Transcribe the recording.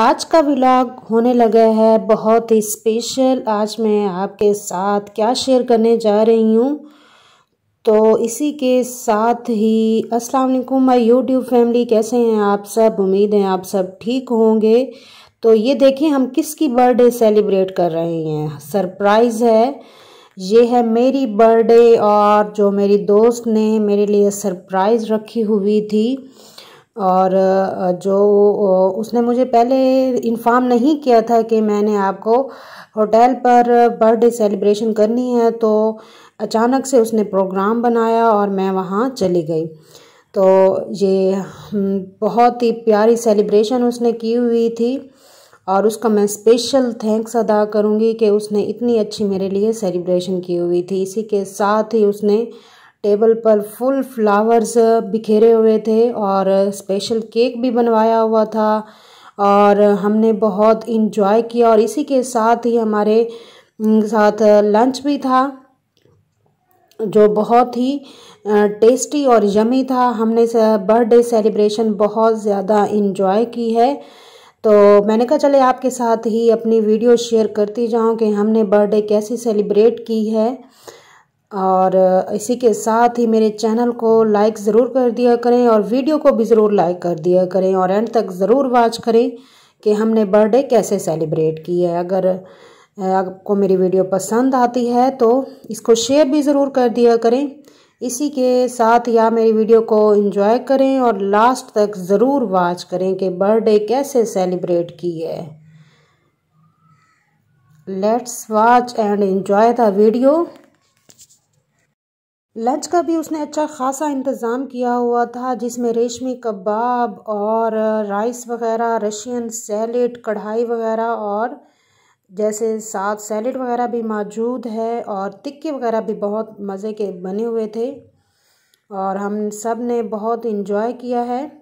आज का व्लॉग होने लगा है बहुत ही स्पेशल आज मैं आपके साथ क्या शेयर करने जा रही हूँ तो इसी के साथ ही अस्सलाम वालेकुम माय यूट्यूब फैमिली कैसे हैं आप सब उम्मीद है आप सब ठीक होंगे तो ये देखिए हम किसकी बर्थडे सेलिब्रेट कर रहे हैं सरप्राइज़ है ये है मेरी बर्थडे और जो मेरी दोस्त ने मेरे लिए सरप्राइज़ रखी हुई थी और जो उसने मुझे पहले इन्फॉर्म नहीं किया था कि मैंने आपको होटल पर बर्थडे सेलिब्रेशन करनी है तो अचानक से उसने प्रोग्राम बनाया और मैं वहाँ चली गई तो ये हम्म, बहुत ही प्यारी सेलिब्रेशन उसने की हुई थी और उसका मैं स्पेशल थैंक्स अदा करूँगी कि उसने इतनी अच्छी मेरे लिए सेलिब्रेशन की हुई थी इसी के साथ ही उसने टेबल पर फुल फ्लावर्स बिखेरे हुए थे और स्पेशल केक भी बनवाया हुआ था और हमने बहुत इन्जॉय किया और इसी के साथ ही हमारे साथ लंच भी था जो बहुत ही टेस्टी और यमी था हमने बर्थडे सेलिब्रेशन बहुत ज़्यादा इन्जॉय की है तो मैंने कहा चले आपके साथ ही अपनी वीडियो शेयर करती जाऊँ कि हमने बर्थडे कैसे सेलिब्रेट की है और इसी के साथ ही मेरे चैनल को लाइक ज़रूर कर दिया करें और वीडियो को भी ज़रूर लाइक कर दिया करें और एंड तक ज़रूर वॉच करें कि हमने बर्थडे कैसे सेलिब्रेट की है अगर आपको मेरी वीडियो पसंद आती है तो इसको शेयर भी ज़रूर कर दिया करें इसी के साथ या मेरी वीडियो को एंजॉय करें और लास्ट तक ज़रूर वॉच करें कि बर्थडे कैसे सेलिब्रेट की है let's watch and enjoy the video lunch का भी उसने अच्छा खासा इंतज़ाम किया हुआ था जिसमें रेशमी कबाब और राइस वगैरह रशियन सैलेड कढ़ाई वगैरह और जैसे साथ सैलेड वगैरह भी मौजूद है और टिक्के वगैरह भी बहुत मज़े के बने हुए थे और हम सब ने बहुत इन्जॉय किया है